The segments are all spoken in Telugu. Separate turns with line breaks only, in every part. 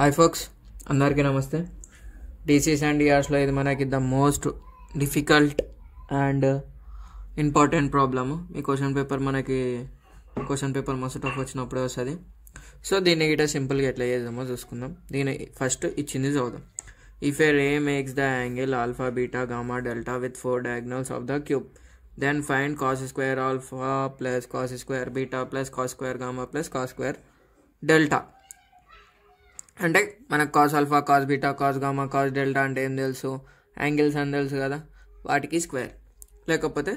హాయ్ ఫోక్స్ అందరికీ నమస్తే డిసీస్ అండ్ ఇయర్స్లో ఇది మనకి the most difficult and important problem ఈ క్వశ్చన్ పేపర్ మనకి క్వశ్చన్ పేపర్ మస్ట్ ఆఫ్ వచ్చినప్పుడే వస్తుంది సో దీన్ని గిట సింపుల్గా ఎట్లా చేద్దామో చూసుకుందాం దీని ఫస్ట్ ఇచ్చింది చదువుదాం if a ray makes the angle alpha beta gamma delta with four diagonals of the cube then find cos square alpha plus cos square beta plus cos square gamma plus cos square delta అంటే మనకు cos alpha cos beta cos gamma cos delta అంటే ఏం తెలుసు యాంగిల్స్ అని తెలుసు కదా వాటికి స్క్వేర్ లేకపోతే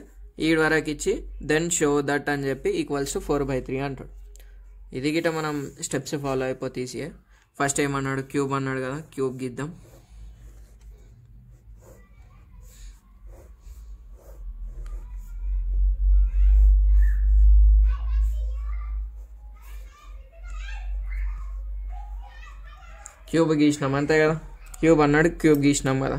ఈడు వరకు ఇచ్చి దెన్ షో దట్ అని చెప్పి equals to four by three అంటాడు ఇది గిట మనం స్టెప్స్ ఫాలో అయిపోతే ఈసీయే ఫస్ట్ ఏమన్నాడు క్యూబ్ అన్నాడు కదా క్యూబ్ గిద్దాం క్యూబ్ గీసినాం అంతే కదా క్యూబ్ అన్నాడు క్యూబ్ గీసినాం కదా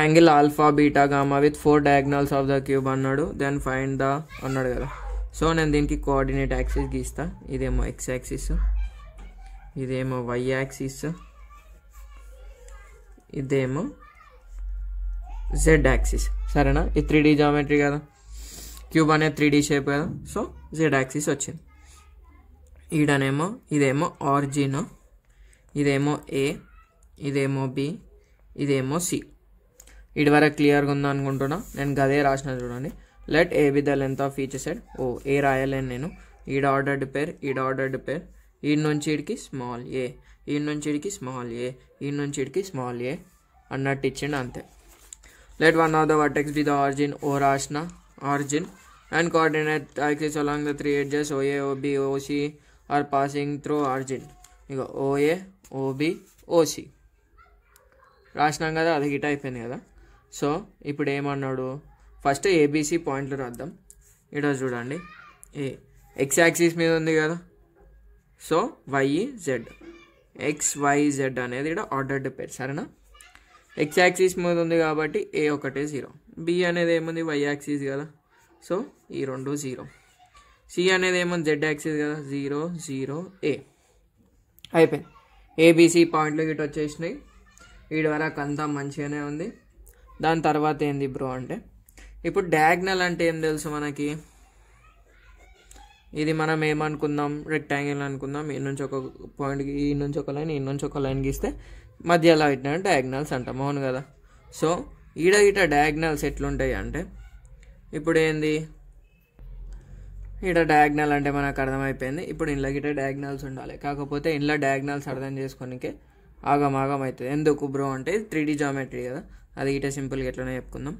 angle alpha beta gamma with four diagonals of the cube అన్నాడు దెన్ ఫైండ్ ద అన్నాడు కదా సో నేను దీనికి కోఆర్డినేట్ యాక్సిస్ గీస్తా ఇదేమో ఎక్స్ యాక్సిస్ ఇదేమో వై యాక్సిస్ ఇదేమో జెడ్ యాక్సిస్ సరేనా ఇది త్రీ డీ జామెట్రీ కదా క్యూబ్ అనేది త్రీ డీ షేప్ కదా సో జెడ్ యాక్సిస్ వచ్చింది ఈడనేమో ఇదేమో ఆర్జిన్ ఇదేమో ఏ ఇదేమో బి ఇదేమో సి వరకు క్లియర్గా ఉందా అనుకుంటున్నా నేను గదే రాసిన చూడండి let a be the length of each side O A రాయలేను నేను ఈడ ఆర్డర్డ్ పేర్ ఈడ ఆర్డర్డ్ పేర్ ఈడ నుంచి ఇడికి స్మాల్ ఏ ఈడ నుంచి ఇడికి స్మాల్ ఏ ఈడ నుంచి ఇడికి స్మాల్ ఏ అన్నట్టు ఇచ్చిండు అంతే let one of the vertex be the origin O రాసిన origin and coordinate axis along the three edges OA OB OC are passing through origin ఇక ఓఏ ఓబి ఓసీ రాసినాం కదా అది హిట్ అయిపోయింది కదా సో ఇప్పుడు ఏమన్నాడు ఫస్ట్ ఏబీసీ పాయింట్లు రాద్దాం ఇక్కడ చూడండి ఏ ఎక్స్ యాక్సిస్ మీద ఉంది కదా సో వైఈ జెడ్ ఎక్స్ వై జెడ్ అనేది ఇక్కడ ఆర్డర్డ్ పేరు సరేనా ఎక్స్ యాక్సిస్ మీద ఉంది కాబట్టి ఏ ఒకటే జీరో బి అనేది ఏముంది వై యాక్సిస్ కదా సో ఈ రెండు జీరో సి అనేది ఏముంది జెడ్ యాక్సిస్ కదా జీరో జీరో ఏ అయిపోయింది ఏబీసీ పాయింట్లు గిట్ వచ్చేసినాయి వీడి వరకు అంతా మంచిగానే ఉంది దాని తర్వాత ఏంది బ్రో అంటే ఇప్పుడు డయాగ్నల్ అంటే ఏం తెలుసు మనకి ఇది మనం ఏమనుకుందాం రెక్టాంగిల్ అనుకుందాం ఈ నుంచి ఒక పాయింట్కి ఈ నుంచి ఒక లైన్ ఈ నుంచి ఒక లైన్ గీస్తే మధ్యలో ఇట్లా డయాగ్నల్స్ అంటాం అవును కదా సో ఈడ ఇట డయాగ్నల్స్ ఎట్లుంటాయి అంటే ఇప్పుడు ఏంది ఇక్కడ డయాగ్నల్ అంటే మనకు అర్థమైపోయింది ఇప్పుడు ఇంట్లో గిట్ట డయాగ్నల్స్ ఉండాలి కాకపోతే ఇంట్లో డయాగ్నల్స్ అర్థం చేసుకోనికి ఆగమాగం అవుతుంది ఎందుకు బ్రో అంటే త్రీ డీ జామెట్రీ కదా అది ఇట సింపుల్గా ఎట్లనే చెప్పుకుందాం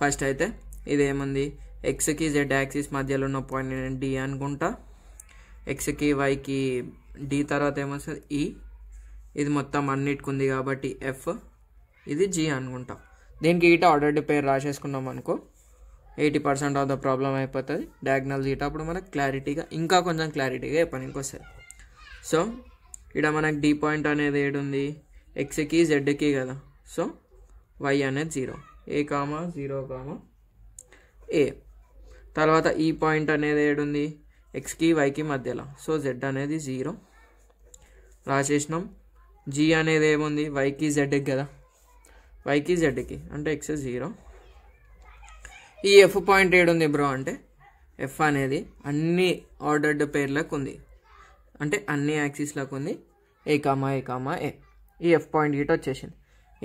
ఫస్ట్ అయితే ఇదేముంది ఎక్స్కి జెడ్ యాక్సిస్ మధ్యలో ఉన్న పాయింట్ నేను డి అనుకుంటా ఎక్స్కి వైకి డి తర్వాత ఏమొస్తుంది ఈ e. ఇది మొత్తం అన్నిటికి ఉంది కాబట్టి ఎఫ్ ఇది జి అనుకుంటా దీనికి ఈట ఆర్డర్ పేరు రాసేసుకున్నాం అనుకో eighty percent of the problem అయిపోతుంది డయాగ్నల్ తీట మనకు క్లారిటీగా ఇంకా కొంచెం క్లారిటీగా పనికి వస్తుంది సో ఇక్కడ మనకు డీ పాయింట్ అనేది ఏడుంది ఎక్స్కి జెడ్కి కదా సో వై అనేది zero a comma zero comma a తర్వాత ఈ e పాయింట్ అనేది ఏడుంది ఎక్స్కి వైకి మధ్యలో సో జెడ్ అనేది జీరో రాసేసినాం జీ అనేది ఏముంది వైకి జెడ్కి కదా వైకి జెడ్కి అంటే ఎక్స్ జీరో ఈ ఎఫ్ పాయింట్ ఏడు ఉంది బ్రో అంటే ఎఫ్ అనేది అన్ని ఆర్డర్డ్ పేర్లకు ఉంది అంటే అన్ని యాక్సిస్లకు ఉంది ఏ కామా ఏ కామా ఏ ఈ ఎఫ్ పాయింట్ ఇటు వచ్చేసింది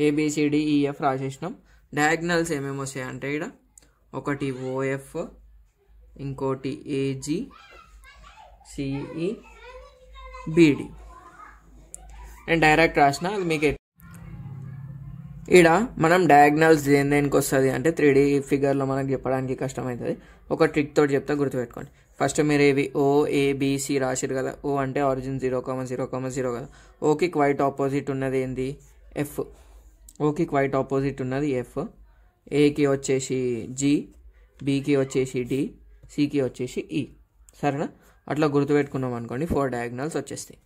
ఏబిసిడిఈఎఫ్ e, రాసేసినాం డయాగ్నల్స్ ఏమేమి వస్తాయి అంటే ఇక్కడ ఒకటి ఓఎఫ్ ఇంకోటి ఏజీ సిఈ బీడి నేను డైరెక్ట్ రాసిన అది మీకు ఈడ మనం డయాగ్నల్స్ దేని దేనికి వస్తుంది అంటే త్రీ డీ ఫిగర్లో మనకు చెప్పడానికి కష్టమవుతుంది ఒక ట్రిక్ తోటి చెప్తా గుర్తుపెట్టుకోండి ఫస్ట్ మీరు ఏవి ఓ ఏబిసి రాసిరు కదా ఓ అంటే origin zero comma zero comma zero కదా ఓకి క్వైట్ ఆపోజిట్ ఉన్నది ఏంది ఎఫ్ ఓకి క్వైట్ ఆపోజిట్ ఉన్నది ఎఫ్ ఏకి వచ్చేసి జి బికి వచ్చేసి డి సికి వచ్చేసి ఈ e. సరేనా అట్లా గుర్తుపెట్టుకున్నాం అనుకోండి ఫోర్ డయాగ్నల్స్ వచ్చేస్తాయి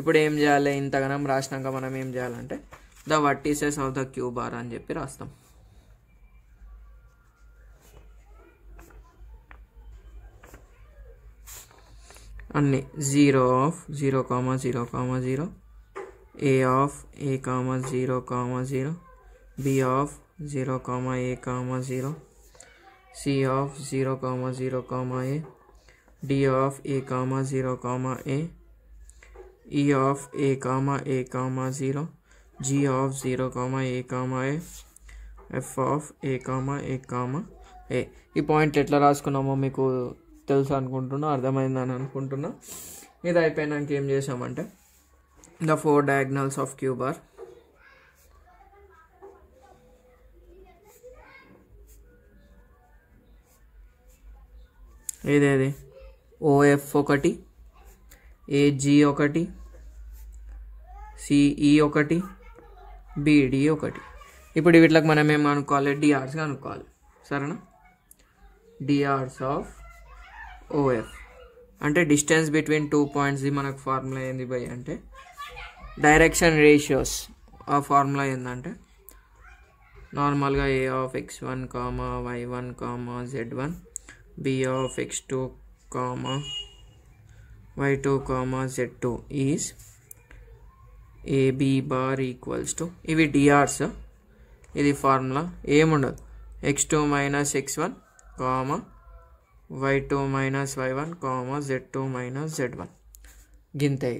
ఇప్పుడు ఏం చేయాలి ఇంతగానం రాసినాక మనం ఏం చేయాలంటే the vertices of the cube are अंजी रास्त अन्नी zero of zero comma zero comma zero A of a comma zero comma zero B of zero comma a comma zero C of zero comma zero comma a D of a comma zero comma A of a comma a comma zero g of 0 comma a comma f of a comma a comma a ఈ పాయింట్ ఎంత రాసుకున్నామో మీకు తెలుసు అనుకుంటున్నాను అర్థమైందనుకుంటున్నాను ఇది అయిపోయినంక ఏం చేసామంటే in the four diagonals of cube are ఏదేది o f ఒకటి a g ఒకటి c e ఒకటి బీడీ ఒకటి ఇప్పుడు వీటికి మనం ఏమనుకోవాలి అనుకోవాలి డిఆర్స్ అనుకోవాలి సరేనా డిఆర్స్ ఆఫ్ ఓఎఫ్ అంటే డిస్టెన్స్ బిట్వీన్ టూ పాయింట్స్ది మనకు ఫార్ములా ఏంది బై అంటే డైరెక్షన్ రేషియోస్ ఆ ఫార్ములా ఏంటంటే నార్మల్గా A of x one comma y one comma z one B of x two comma y two comma z two is AB bar equals to ఇవి డిఆర్స్ ఇది ఫార్ములా ఏముండదు x two minus x one comma y two minus y one comma z two minus z one గింతే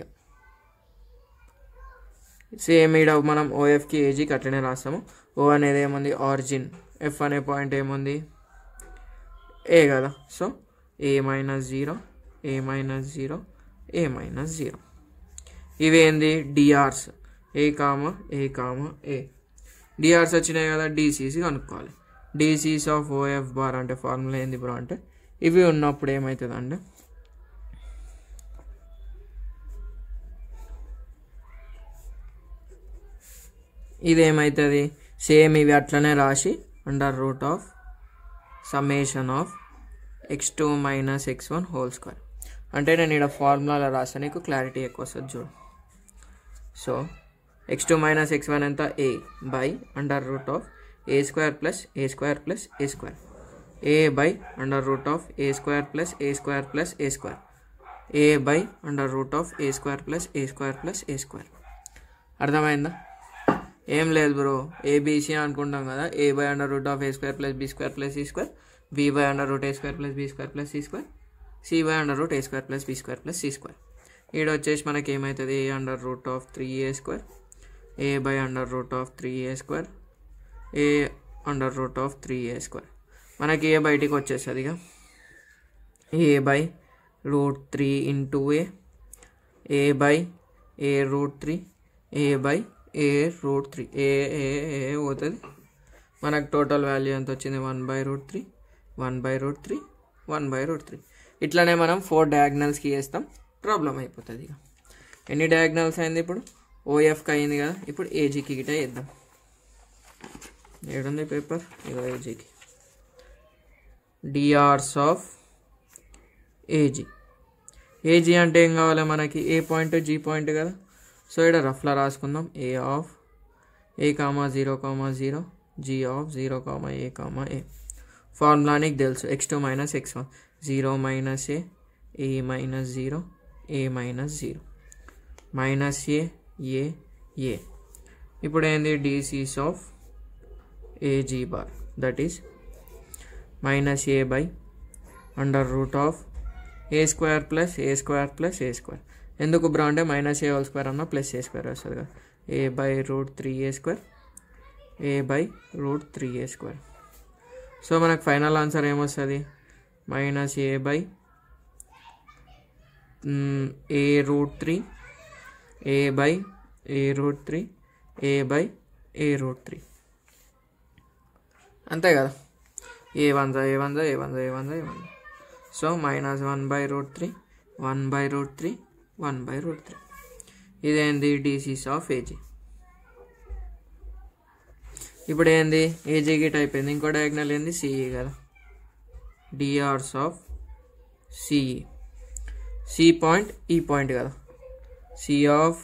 సేమ్ ఈడ మనం ఓఎఫ్కి ఏజీకి అట్లనే రాస్తాము ఓ అనేది ఏముంది ఆరిజిన్ ఎఫ్ అనే పాయింట్ ఏముంది ఏ కదా so a minus zero a minus zero a minus zero ఇవేంది DRs a comma a comma a DRs వచ్చినాయి కదా డిసిసి కనుక్కోవాలి డీసీస్ ఆఫ్ ఓఎఫ్ బార్ అంటే ఫార్ములా ఏంది బ్రో అంటే ఇవి ఉన్నప్పుడు ఏమవుతుందండి ఇదేమవుతుంది సేమ్ ఇవి అట్లనే రాసి under root of summation of x two minus x one whole square అంటే నేను ఇక్కడ ఫార్ములాలో రాసా నీకు క్లారిటీ ఎక్కువ వస్తుంది చూడు so x two minus x one ఎంత a by under root of a square plus a square plus a square a by under root of a square plus a square plus a square a by under root of a square plus a square plus a square అర్థమైందా ఏం లేదు బ్రో ఏబీసీ అనుకుంటాం కదా a by under root of a square plus B square plus C square B by under root a square plus B square plus C square c by under root a square plus B square plus C square ఈడ వచ్చేసి మనకి ఏమవుతుంది a under root of three a square a by under root of three a square a under root of three a square మనకి ఏ బయటికి వచ్చేస్తుంది ఇక a by root three into a a by a root three a by a root three a a a పోతుంది మనకు టోటల్ వాల్యూ ఎంత వచ్చింది one by root three one by root three one by root three ఇట్లానే మనం ఫోర్ డయాగ్నల్స్కి వేస్తాం ప్రొబ్లమ్ అయిపోతదిగా ఎనీ డైయాగ్నల్స్ ఐంద ఇప్పుడు o f కైనగా ఇప్పుడు a g కికిటేద్దాం వేడందే paper a g d r s of a g a g అంటే ఏం కావాలి మనకి a పాయింట్ g పాయింట్ గా సో ఇడ రఫ్ ల రాసుకుందాం a of a comma 0 comma 0 g of 0 comma a comma a formula ని ఇస్తే x2 - x1 0 - a a - 0 a minus zero minus a a a ఇప్పుడు ఏంది DCs of AG bar that is minus a by under root of a square plus a square plus a square ఎందుకు బ్రా అంటే మైనస్ ఏ హోల్ స్క్వేర్ అన్న ప్లస్ ఏ స్క్వేర్ వస్తుంది కదా a by root three a square a by root three a square so మనకు ఫైనల్ ఆన్సర్ ఏమొస్తుంది minus a by a root three a by a root three a by a root three అంతే కదా ఏ వన్ జా ఏ వన్ జా ఏ వన్ జా ఏ వన్ జా a one so minus one by root three one by root three one by root three ఇదేంది డీసీస్ ఆఫ్ ఏజీ ఇప్పుడు ఏంది ఏజీకి టైప్ అయింది ఇంకో డయాగ్నల్ ఏంది సిఈ కదా DRs of CE C point E point का C of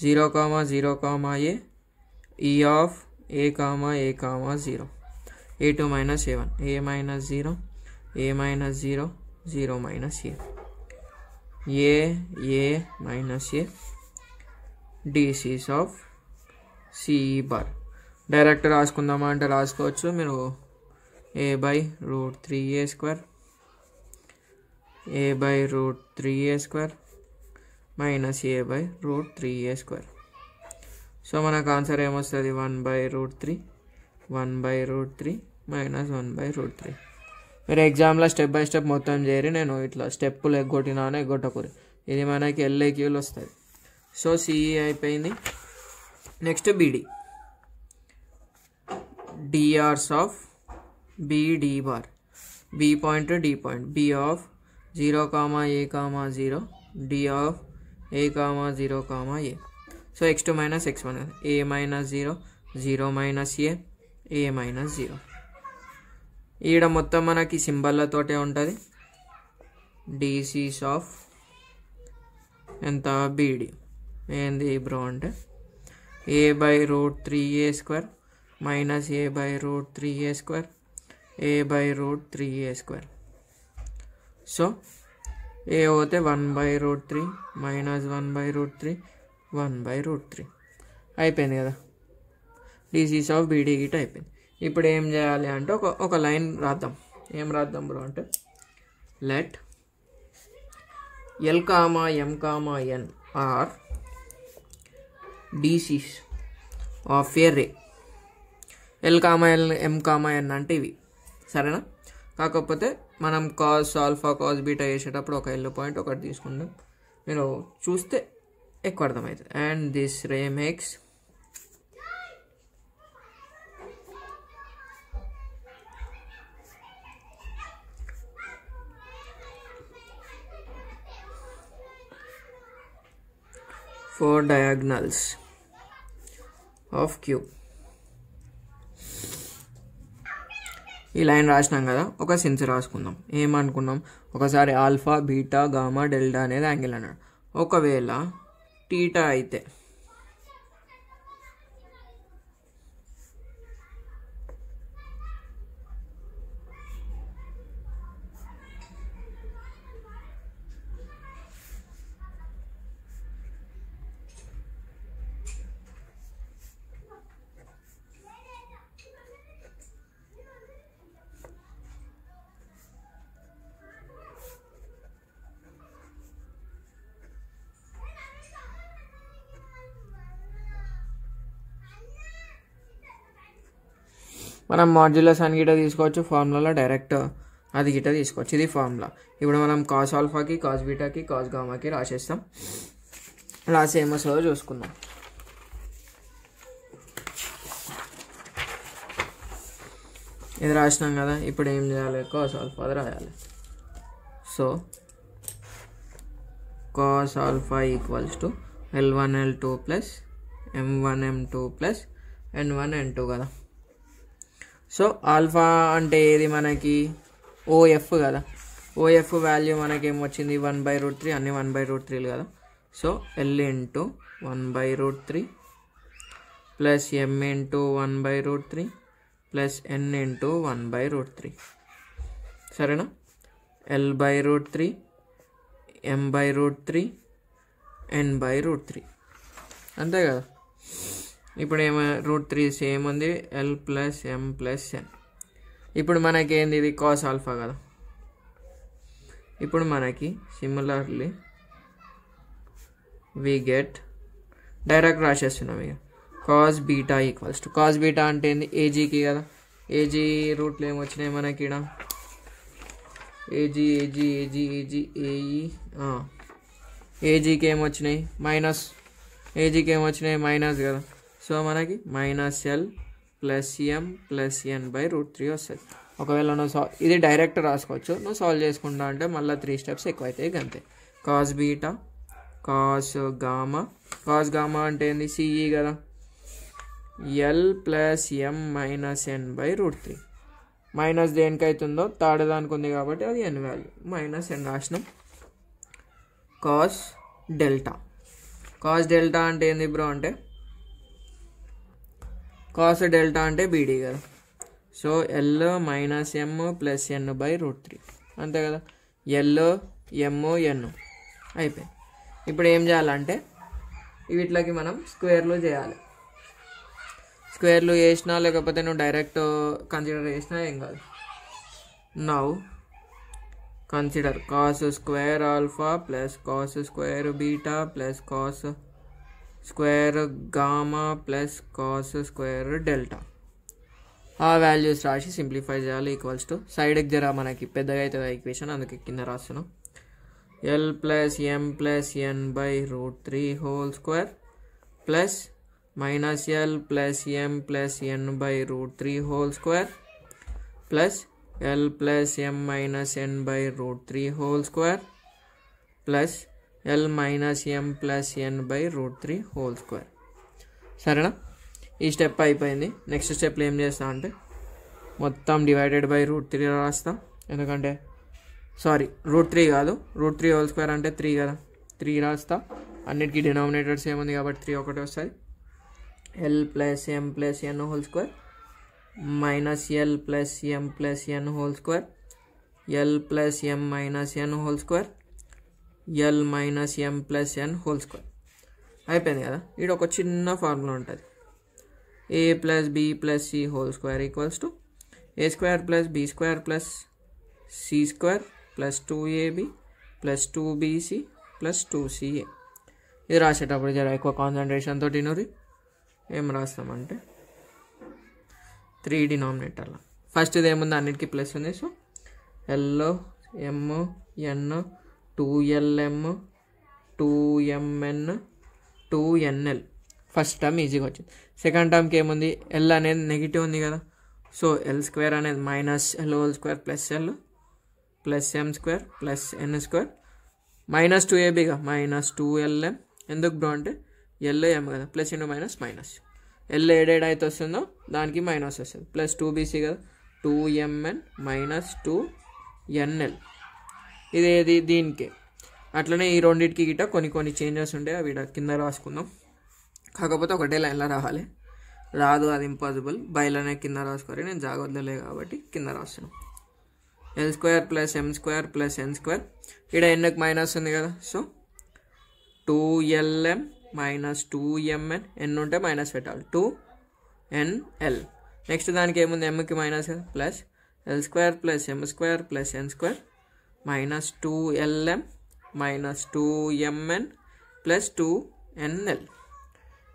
zero comma zero comma a E of a comma a comma zero a two minus a one a minus zero a minus zero zero minus a a a minus a DCs of C bar direct రాసుకుందామా అంటే రాసుకోవచ్చు మీరు a by root three a square a / √3a² - a / √3a² సమానక ఆన్సర్ ఏమొస్తది 1 / √3 1 / √3 - 1 / √3 ఫర్ ఎగ్జాంపుల్ లా స్టెప్ బై స్టెప్ మొత్తం చెయరే నేను ఇట్లా స్టెప్ లెగ్గొటి నానేగొట్టుకురి ఇది మనకి ఎల్ ఏ క్యూ లో వస్తది సో సి ఏ అయిపోయింది next B D DRs of B D bar B point D point B of zero comma a comma zero D of a comma zero comma a so x two minus x one a minus zero zero minus a a minus zero ఈడ మొత్తం మనకి సింబల్లతోటే ఉంటుంది డిసీస్ ఆఫ్ ఎంత బీడి ఏంది బ్రో అంటే a by root three a square minus a by root three a square a by root three a square so a పోతే one by root three minus one by root three one by root three అయిపోయింది కదా డిసీస్ ఆఫ్ బీడీ గిట్ అయిపోయింది ఇప్పుడు ఏం చేయాలి అంటే ఒక ఒక లైన్ రాద్దాం ఏం రాద్దాం బ్రో అంటే let l comma m comma n are DCs of a ray l comma l m comma n అంటే ఇవి సరేనా కాకపోతే मन काफा काज बीटा चेट यो पाइंट नहीं चूस्ते अर्थम and this remakes four diagonal of cube ఈ లైన్ రాసినాం కదా ఒక సిన్స్ రాసుకుందాం ఏమనుకున్నాం ఒకసారి ఆల్ఫా బీటా గామా డెల్టా అనేది యాంగిల్ అన్నాడు ఒకవేళ టీటా అయితే మనం మాడ్యులస్ అని గిట తీసుకోవచ్చు ఫార్ములాలో డైరెక్ట్ అది గిట తీసుకోవచ్చు ఇది ఫార్ములా ఇప్పుడు మనం కాస్ ఆల్ఫాకి కాస్ బీటాకి కాస్ గామాకి రాసేస్తాం రాసి ఏమో చూసుకుందాం ఇది రాసినాం కదా ఇప్పుడు ఏం చేయాలి కాస్ ఆల్ఫా అది రాయాలి so cos alpha equals to l one l two plus m one m two plus n one n two కదా సో ఆల్ఫా అంటే ఏది మనకి ఓఎఫ్ కదా ఓఎఫ్ వాల్యూ మనకి ఏమొచ్చింది వన్ బై రూట్ త్రీ అన్ని వన్ బై రూట్ త్రీలు కదా so l into one by root three plus m into one by root three plus n into one by root three సరేనా l by root three m by root three n by root three అంతే కదా ఇప్పుడు m √3 सेम ఉంది l + m + n ఇప్పుడు మనకి ఏందిది cos α కదా ఇప్పుడు మనకి సిమిలర్లీ వి గెట్ డైరెక్ట్ రాసేస్తున్నామే cos β = cos β అంటే ఏజి కదా ఏజి √m వచ్చేనే మనకి ఇడా ఏజి ఏజి ఏజి ఏజి ఏ ఇ ఆ ఏజి కేమొచ్చనే మైనస్ ఏజి కేమొచ్చనే మైనస్ కదా సో మనకి minus L plus M plus n by root three వస్తుంది ఒకవేళ నువ్వు సా ఇది డైరెక్ట్ రాసుకోవచ్చు నువ్వు సాల్వ్ చేసుకుంటా అంటే మళ్ళీ త్రీ స్టెప్స్ ఎక్కువ అవుతాయి అంతే cos beta cos gamma cos gamma అంటే ఏంది సిఈ e కదా l plus M minus n by root three minus దేనికైతుందో థర్డ్ దానికి ఉంది కాబట్టి అది ఎన్ వాల్యూ మైనస్ ఎన్ రాసినాం కాస్ డెల్టా కాస్ డెల్టా అంటే ఏంది బ్రో అంటే కాస్ డెల్టా అంటే బీడీ కదా so l minus m plus n by root three అంతే కదా ఎల్ ఎమ్ ఎన్ అయిపోయింది ఇప్పుడు ఏం చేయాలంటే వీటిలోకి మనం స్క్వేర్లు చేయాలి స్క్వేర్లు వేసినా లేకపోతే నువ్వు డైరెక్ట్ కన్సిడర్ చేసినా ఏం కాదు now consider cos square alpha plus cos square beta plus cos square gamma plus cos square delta ఆ వాల్యూస్ రాసి సింప్లిఫై చేయాలి ఈక్వల్స్ టు సైడ్కి జరా మనకి పెద్దగా అవుతుంది ఈక్వేషన్ అందుకే కింద రాస్తున్నాం l plus M plus n by root three whole square plus minus L plus M plus n by root three whole square plus L plus M minus n by root three whole square plus l minus M plus n by root three whole square సరేనా ఈ స్టెప్ అయిపోయింది నెక్స్ట్ స్టెప్లో ఏం చేస్తాం అంటే మొత్తం డివైడెడ్ బై రూట్ త్రీ రాస్తాం ఎందుకంటే సారీ రూట్ త్రీ కాదు రూట్ త్రీ హోల్ స్క్వేర్ అంటే త్రీ కదా త్రీ రాస్తా అన్నిటికీ డినామినేటర్స్ ఏముంది కాబట్టి త్రీ ఒకటి వస్తుంది ఎల్ ప్లస్ ఎం plus N whole square minus L plus ఎం plus N whole square L plus ఎం minus N whole square L minus ఎం ప్లస్ ఎన్ హోల్ స్క్వేర్ అయిపోయింది కదా ఇక్కడ ఒక చిన్న ఫార్ములా ఉంటుంది A plus B plus C whole square equals to A square plus B square plus C square plus two AB plus two BC plus two CA ఇది రాసేటప్పుడు జర ఎక్కువ కాన్సన్ట్రేషన్తో తినూరి ఏం రాస్తామంటే త్రీ డినామినేటర్లో ఫస్ట్ ఇది ఏముంది అన్నిటికీ ప్లస్ ఉంది సో ఎల్లో M N two LM two MN two NL first term ఈజీగా వచ్చింది సెకండ్ టర్మ్కి ఏముంది ఎల్ అనేది నెగిటివ్ ఉంది కదా సో ఎల్ స్క్వేర్ అనేది minus L whole square plus L plus M square plus N square minus two ఏబీగా మైనస్ టూ ఎల్ఎం ఎందుకు బ్రో అంటే ఎల్ ఎం కదా plus N minus minus L added అయితే వస్తుందో దానికి మైనస్ వస్తుంది ప్లస్ టూ బీసీ కదా two MN minus two NL ఇదేది దీనికి అట్లనే ఈ రెండింటికి గిట్ట కొన్ని కొన్ని చేంజెస్ ఉంటాయి అవి కింద రాసుకుందాం కాకపోతే ఒకటే లైన్లో రావాలి రాదు అది ఇంపాసిబుల్ బయలనే కింద రాసుకోవాలి నేను జాగ్రత్తలే కాబట్టి కింద రాస్తాను L square plus M square plus N square ఇక్కడ ఎన్నకు మైనస్ ఉంది కదా so two LM minus two MN N ఉంటే మైనస్ పెట్టాలి టూ ఎన్ఎల్ నెక్స్ట్ దానికి ఏముంది ఎంకి minus plus L square plus M square plus N square minus two LM minus two MN plus two NL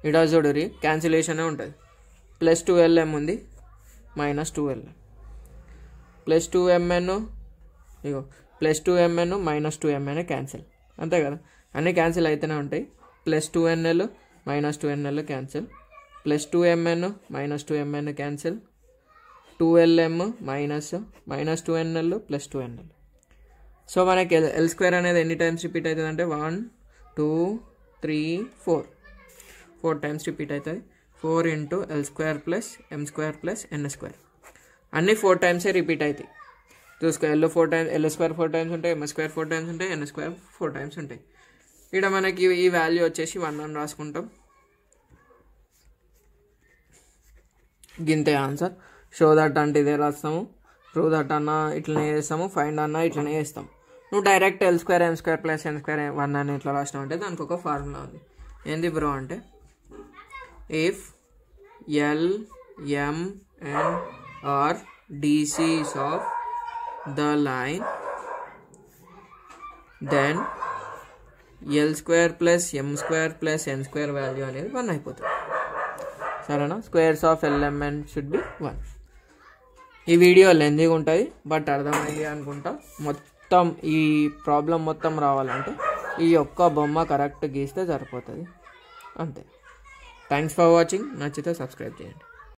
ఇడా చూడరి క్యాన్సిలేషనే ఉంటుంది ప్లస్ టూ ఎల్ఎం ఉంది minus two LM plus two MN ఇగో plus two MN minus two MN cancel అంతే కదా అన్నీ క్యాన్సిల్ అయితేనే ఉంటాయి plus two NL minus two NL cancel plus two MN minus two MN cancel two LM minus minus two NL plus two NL so మనకి ఎల్ ఎల్ స్క్వేర్ అనేది ఎన్ని టైమ్స్ రిపీట్ అవుతుంది అంటే one two three four four times repeat అవుతుంది four into L square plus M square plus N square అన్నీ ఫోర్ టైమ్సే రిపీట్ అవుతాయి చూసుకో ఎల్లో four times L square four times ఉంటాయి ఎం స్క్వేర్ ఫోర్ టైమ్స్ ఉంటాయి ఎన్ స్క్వేర్ ఫోర్ టైమ్స్ ఉంటాయి ఇక్కడ మనకి ఈ వాల్యూ వచ్చేసి వన్ అని రాసుకుంటాం గింతే ఆన్సర్ షో దట్ అంటే ఇదే రాస్తాము ప్రూవ్ దట్ అన్న ఇట్లనే చేస్తాము ఫైండ్ అన్న ఇట్లనే చేస్తాము నువ్వు direct L square M square plus N square one అని ఇట్లా రాసినావు అంటే దానికి ఒక ఫార్ములా ఉంది ఏంది బ్రో అంటే if L M N are DCs of the line then L square plus M square plus N square value అనేది వన్ అయిపోతుంది సరేనా squares of LMN should be one ఈ వీడియో లెందీగా ఉంటుంది బట్ అర్థమైంది అనుకుంటా మొత్తం మొత్తం ఈ ప్రాబ్లం మొత్తం రావాలంటే ఈ ఒక్క బొమ్మ కరెక్ట్ గీస్తే సరిపోతుంది అంతే థ్యాంక్స్ ఫర్ వాచింగ్ నచ్చితే సబ్స్క్రైబ్ చేయండి